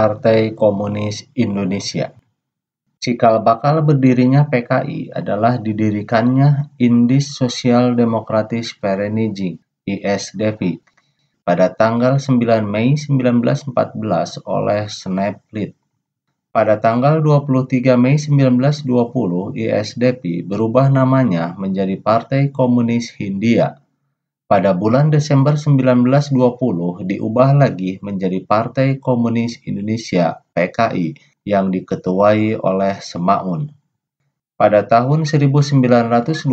Partai Komunis Indonesia. Cikal bakal berdirinya PKI adalah didirikannya Indis Sosial Demokratis Pereniji, ISDP, pada tanggal 9 Mei 1914 oleh Sneplit. Pada tanggal 23 Mei 1920, ISDP berubah namanya menjadi Partai Komunis Hindia pada bulan Desember 1920 diubah lagi menjadi Partai Komunis Indonesia (PKI) yang diketuai oleh Semaun. Pada tahun 1920,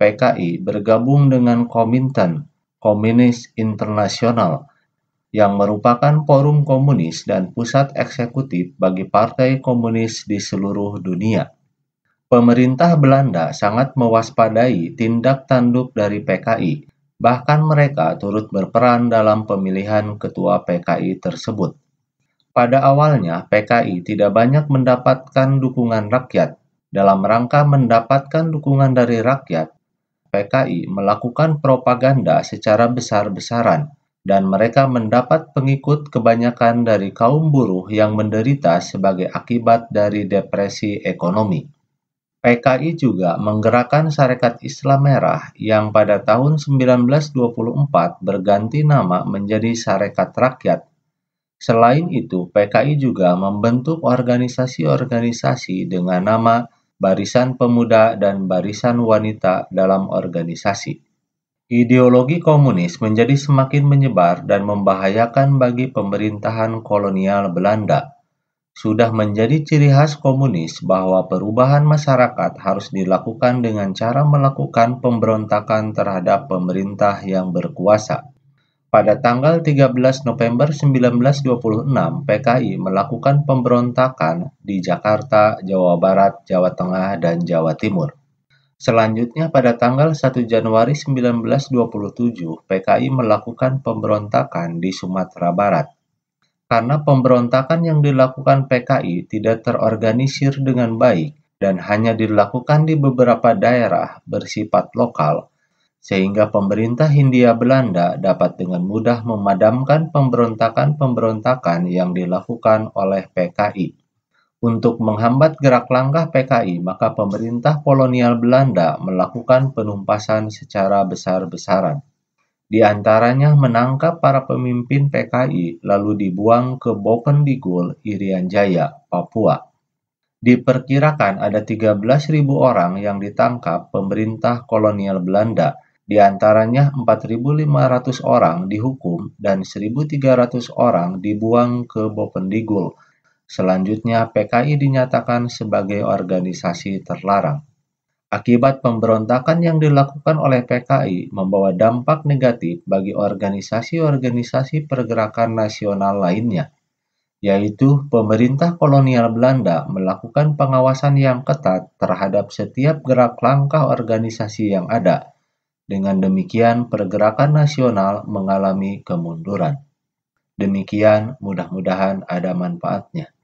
PKI bergabung dengan Komintern Komunis Internasional, yang merupakan forum komunis dan pusat eksekutif bagi partai komunis di seluruh dunia. Pemerintah Belanda sangat mewaspadai tindak tanduk dari PKI Bahkan mereka turut berperan dalam pemilihan ketua PKI tersebut. Pada awalnya, PKI tidak banyak mendapatkan dukungan rakyat. Dalam rangka mendapatkan dukungan dari rakyat, PKI melakukan propaganda secara besar-besaran, dan mereka mendapat pengikut kebanyakan dari kaum buruh yang menderita sebagai akibat dari depresi ekonomi. PKI juga menggerakkan Sarekat Islam Merah yang pada tahun 1924 berganti nama menjadi Sarekat Rakyat. Selain itu, PKI juga membentuk organisasi-organisasi dengan nama Barisan Pemuda dan Barisan Wanita dalam organisasi. Ideologi komunis menjadi semakin menyebar dan membahayakan bagi pemerintahan kolonial Belanda. Sudah menjadi ciri khas komunis bahwa perubahan masyarakat harus dilakukan dengan cara melakukan pemberontakan terhadap pemerintah yang berkuasa. Pada tanggal 13 November 1926, PKI melakukan pemberontakan di Jakarta, Jawa Barat, Jawa Tengah, dan Jawa Timur. Selanjutnya pada tanggal 1 Januari 1927, PKI melakukan pemberontakan di Sumatera Barat karena pemberontakan yang dilakukan PKI tidak terorganisir dengan baik dan hanya dilakukan di beberapa daerah bersifat lokal, sehingga pemerintah Hindia Belanda dapat dengan mudah memadamkan pemberontakan-pemberontakan yang dilakukan oleh PKI. Untuk menghambat gerak langkah PKI, maka pemerintah kolonial Belanda melakukan penumpasan secara besar-besaran. Di antaranya menangkap para pemimpin PKI lalu dibuang ke Digul, Irian Jaya, Papua. Diperkirakan ada 13.000 orang yang ditangkap pemerintah kolonial Belanda, di antaranya 4.500 orang dihukum dan 1.300 orang dibuang ke Digul. Selanjutnya, PKI dinyatakan sebagai organisasi terlarang. Akibat pemberontakan yang dilakukan oleh PKI membawa dampak negatif bagi organisasi-organisasi pergerakan nasional lainnya, yaitu pemerintah kolonial Belanda melakukan pengawasan yang ketat terhadap setiap gerak langkah organisasi yang ada. Dengan demikian, pergerakan nasional mengalami kemunduran. Demikian, mudah-mudahan ada manfaatnya.